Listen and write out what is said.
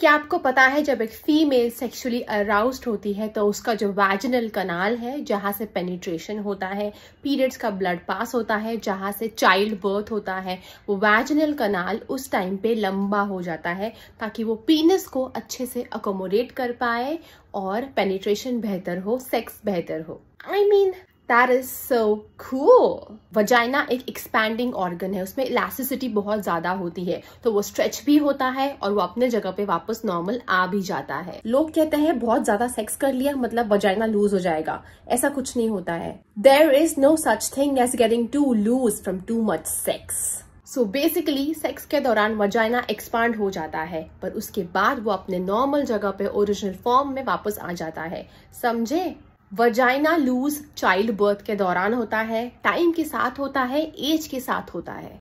क्या आपको पता है जब एक फीमेल सेक्सुअली अराउस्ड होती है तो उसका जो वैजनल कनाल है जहां से पेनिट्रेशन होता है पीरियड्स का ब्लड पास होता है जहां से चाइल्ड बर्थ होता है वो वैजनल कनाल उस टाइम पे लंबा हो जाता है ताकि वो पीनस को अच्छे से अकोमोडेट कर पाए और पेनिट्रेशन बेहतर हो सेक्स बेहतर हो I I mean mean, that is so cool vagina एक एक्सपैंडिंग ऑर्गन है उसमें इलास्टिसिटी बहुत ज्यादा होती है तो वो स्ट्रेच भी होता है और वो अपने जगह पे वापस नॉर्मल आ भी जाता है लोग कहते हैं बहुत ज्यादा सेक्स कर लिया मतलब वजाइना लूज हो जाएगा ऐसा कुछ नहीं होता है there is no such thing as getting too loose from too much sex so basically sex के दौरान वजाइना एक्सपांड हो जाता है पर उसके बाद वो अपने नॉर्मल जगह पे ओरिजिनल फॉर्म में वापस आ जाता है समझे वजाइना लूज चाइल्ड बर्थ के दौरान होता है टाइम के साथ होता है एज के साथ होता है